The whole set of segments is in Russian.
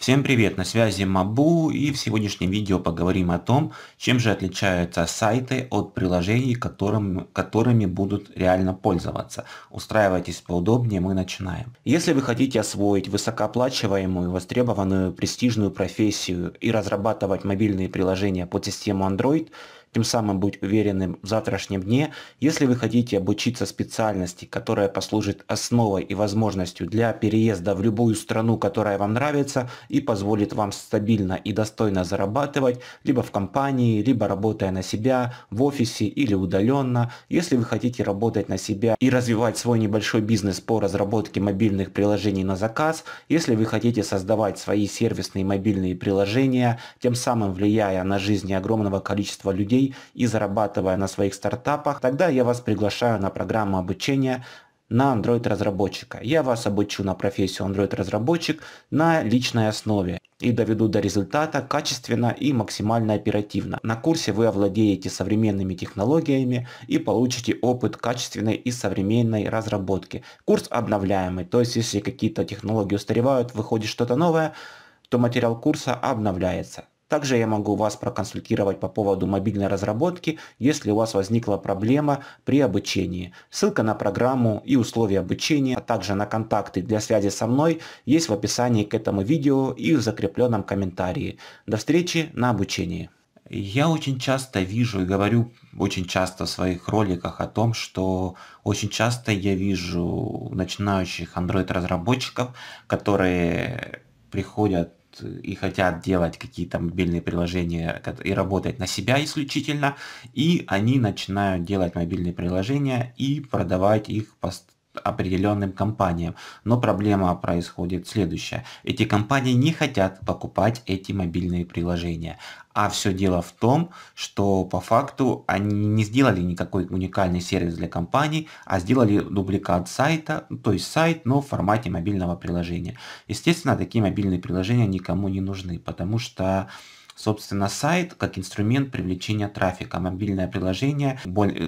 Всем привет, на связи Мабу и в сегодняшнем видео поговорим о том, чем же отличаются сайты от приложений, которым, которыми будут реально пользоваться. Устраивайтесь поудобнее, мы начинаем. Если вы хотите освоить высокооплачиваемую, востребованную, престижную профессию и разрабатывать мобильные приложения под систему Android – тем самым быть уверенным в завтрашнем дне. Если вы хотите обучиться специальности, которая послужит основой и возможностью для переезда в любую страну, которая вам нравится и позволит вам стабильно и достойно зарабатывать, либо в компании, либо работая на себя, в офисе или удаленно. Если вы хотите работать на себя и развивать свой небольшой бизнес по разработке мобильных приложений на заказ, если вы хотите создавать свои сервисные мобильные приложения, тем самым влияя на жизни огромного количества людей, рублей и зарабатывая на своих стартапах, тогда я вас приглашаю на программу обучения на Android-разработчика. Я вас обучу на профессию Android-разработчик на личной основе и доведу до результата качественно и максимально оперативно. На курсе вы овладеете современными технологиями и получите опыт качественной и современной разработки. Курс обновляемый, то есть если какие-то технологии устаревают, выходит что-то новое, то материал курса обновляется. Также я могу вас проконсультировать по поводу мобильной разработки, если у вас возникла проблема при обучении. Ссылка на программу и условия обучения, а также на контакты для связи со мной есть в описании к этому видео и в закрепленном комментарии. До встречи на обучении. Я очень часто вижу и говорю очень часто в своих роликах о том, что очень часто я вижу начинающих Android-разработчиков, которые приходят и хотят делать какие-то мобильные приложения и работать на себя исключительно, и они начинают делать мобильные приложения и продавать их по определенным компаниям. Но проблема происходит следующая. Эти компании не хотят покупать эти мобильные приложения. А все дело в том, что по факту они не сделали никакой уникальный сервис для компаний, а сделали дубликат сайта, то есть сайт, но в формате мобильного приложения. Естественно, такие мобильные приложения никому не нужны, потому что Собственно, сайт как инструмент привлечения трафика, мобильное приложение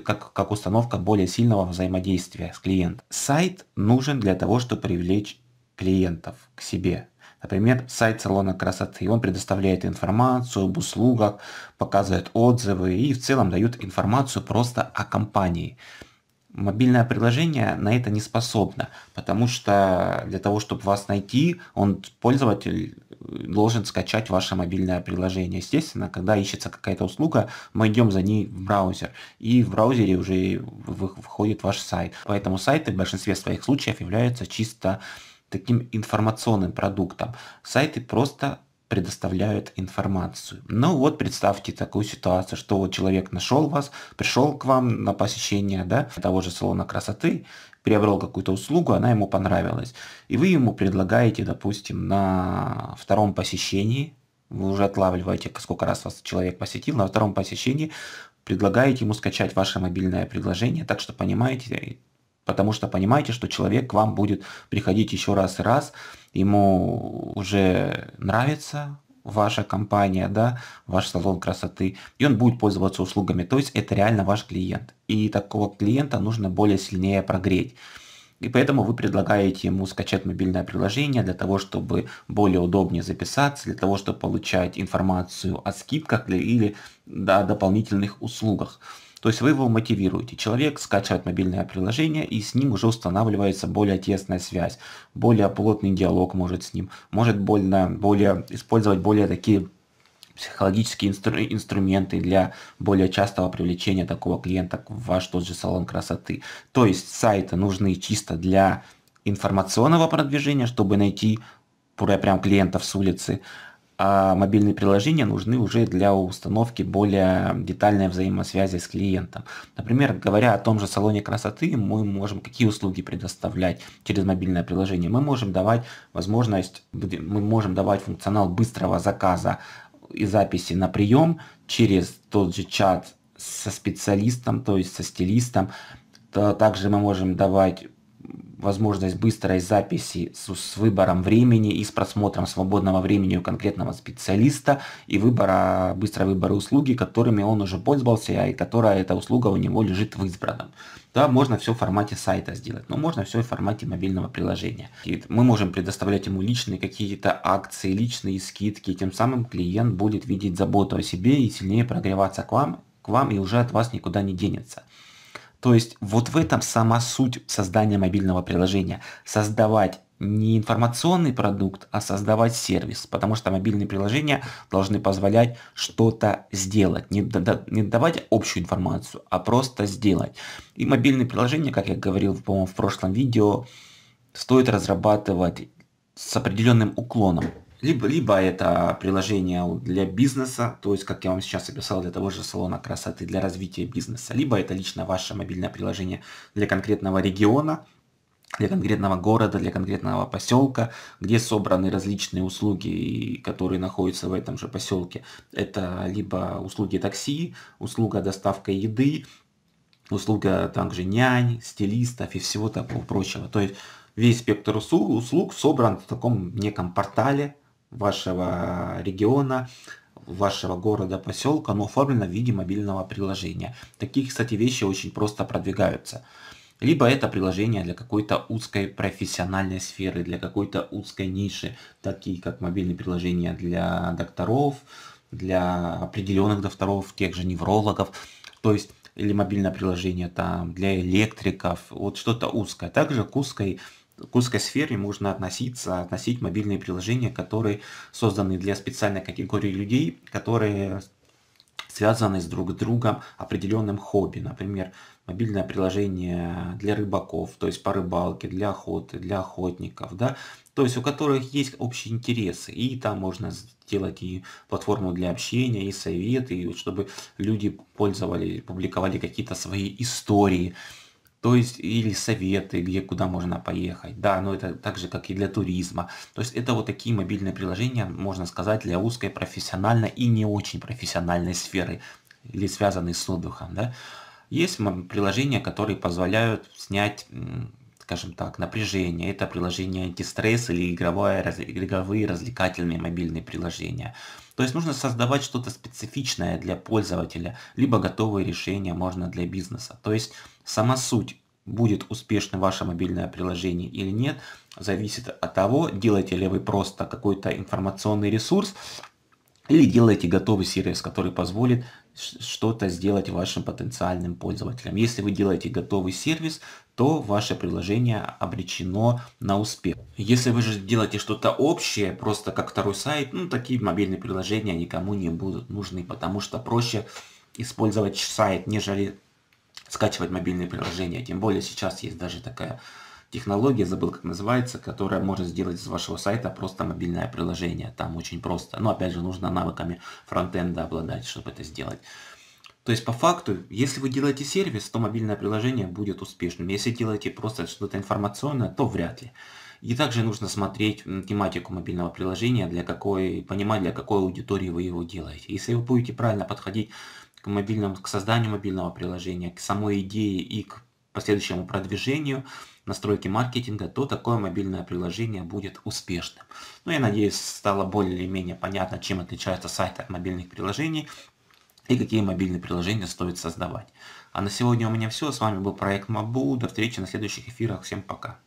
как, как установка более сильного взаимодействия с клиентом. Сайт нужен для того, чтобы привлечь клиентов к себе. Например, сайт салона красоты. Он предоставляет информацию об услугах, показывает отзывы и в целом дает информацию просто о компании. Мобильное приложение на это не способно, потому что для того, чтобы вас найти, он, пользователь должен скачать ваше мобильное приложение. Естественно, когда ищется какая-то услуга, мы идем за ней в браузер. И в браузере уже выходит ваш сайт. Поэтому сайты в большинстве своих случаев являются чисто таким информационным продуктом. Сайты просто предоставляют информацию. Ну вот представьте такую ситуацию, что вот человек нашел вас, пришел к вам на посещение да, того же салона красоты, приобрел какую-то услугу, она ему понравилась. И вы ему предлагаете, допустим, на втором посещении, вы уже отлавливаете, сколько раз вас человек посетил, на втором посещении предлагаете ему скачать ваше мобильное предложение, так что понимаете, потому что понимаете, что человек к вам будет приходить еще раз и раз, ему уже нравится ваша компания, да, ваш салон красоты, и он будет пользоваться услугами. То есть это реально ваш клиент. И такого клиента нужно более сильнее прогреть. И поэтому вы предлагаете ему скачать мобильное приложение для того, чтобы более удобнее записаться, для того, чтобы получать информацию о скидках или, или да, о дополнительных услугах. То есть вы его мотивируете. Человек скачивает мобильное приложение, и с ним уже устанавливается более тесная связь, более плотный диалог может с ним, может больно, более, использовать более такие психологические инстру инструменты для более частого привлечения такого клиента в ваш тот же салон красоты. То есть сайты нужны чисто для информационного продвижения, чтобы найти прям клиентов с улицы, а мобильные приложения нужны уже для установки более детальной взаимосвязи с клиентом. Например, говоря о том же салоне красоты, мы можем какие услуги предоставлять через мобильное приложение. Мы можем давать возможность, мы можем давать функционал быстрого заказа и записи на прием через тот же чат со специалистом, то есть со стилистом. Также мы можем давать возможность быстрой записи с, с выбором времени и с просмотром свободного времени у конкретного специалиста и выбора, быстрого выбора услуги, которыми он уже пользовался и которая эта услуга у него лежит в избранном. Да, можно все в формате сайта сделать, но можно все в формате мобильного приложения. И мы можем предоставлять ему личные какие-то акции, личные скидки, тем самым клиент будет видеть заботу о себе и сильнее прогреваться к вам, к вам и уже от вас никуда не денется. То есть вот в этом сама суть создания мобильного приложения. Создавать не информационный продукт, а создавать сервис, потому что мобильные приложения должны позволять что-то сделать, не, не давать общую информацию, а просто сделать. И мобильные приложения, как я говорил, по-моему, в прошлом видео, стоит разрабатывать с определенным уклоном. Либо, либо это приложение для бизнеса, то есть, как я вам сейчас описал, для того же салона красоты, для развития бизнеса. Либо это лично ваше мобильное приложение для конкретного региона, для конкретного города, для конкретного поселка, где собраны различные услуги, которые находятся в этом же поселке. Это либо услуги такси, услуга доставка еды, услуга также нянь, стилистов и всего такого прочего. То есть весь спектр услуг, услуг собран в таком неком портале, вашего региона, вашего города, поселка, но оформлено в виде мобильного приложения. Такие, кстати, вещи очень просто продвигаются. Либо это приложение для какой-то узкой профессиональной сферы, для какой-то узкой ниши, такие как мобильные приложения для докторов, для определенных докторов, тех же неврологов. То есть или мобильное приложение там для электриков, вот что-то узкое. Также к узкой к узкой сфере можно относиться, относить мобильные приложения, которые созданы для специальной категории людей, которые связаны с друг с другом определенным хобби. Например, мобильное приложение для рыбаков, то есть по рыбалке, для охоты, для охотников, да, то есть у которых есть общие интересы. И там можно сделать и платформу для общения, и советы, и чтобы люди пользовались, публиковали какие-то свои истории, то есть или советы, где куда можно поехать, да, но это так же, как и для туризма. То есть это вот такие мобильные приложения, можно сказать, для узкой профессиональной и не очень профессиональной сферы, или связанные с отдыхом, да. Есть приложения, которые позволяют снять скажем так, напряжение. Это приложение антистресс или игровое, игровые развлекательные мобильные приложения. То есть нужно создавать что-то специфичное для пользователя, либо готовые решения можно для бизнеса. То есть сама суть, будет успешно ваше мобильное приложение или нет, зависит от того, делаете ли вы просто какой-то информационный ресурс, или делайте готовый сервис, который позволит что-то сделать вашим потенциальным пользователям. Если вы делаете готовый сервис, то ваше приложение обречено на успех. Если вы же делаете что-то общее, просто как второй сайт, ну такие мобильные приложения никому не будут нужны, потому что проще использовать сайт, нежели скачивать мобильные приложения. Тем более сейчас есть даже такая технология, забыл как называется, которая может сделать из вашего сайта просто мобильное приложение. Там очень просто. Но опять же нужно навыками фронтенда обладать, чтобы это сделать. То есть по факту, если вы делаете сервис, то мобильное приложение будет успешным. Если делаете просто что-то информационное, то вряд ли. И также нужно смотреть тематику мобильного приложения, для какой, понимать, для какой аудитории вы его делаете. Если вы будете правильно подходить к, мобильному, к созданию мобильного приложения, к самой идее и к последующему продвижению – настройки маркетинга, то такое мобильное приложение будет успешным. Ну, я надеюсь, стало более-менее понятно, чем отличаются сайты от мобильных приложений и какие мобильные приложения стоит создавать. А на сегодня у меня все. С вами был проект Мабу. До встречи на следующих эфирах. Всем пока.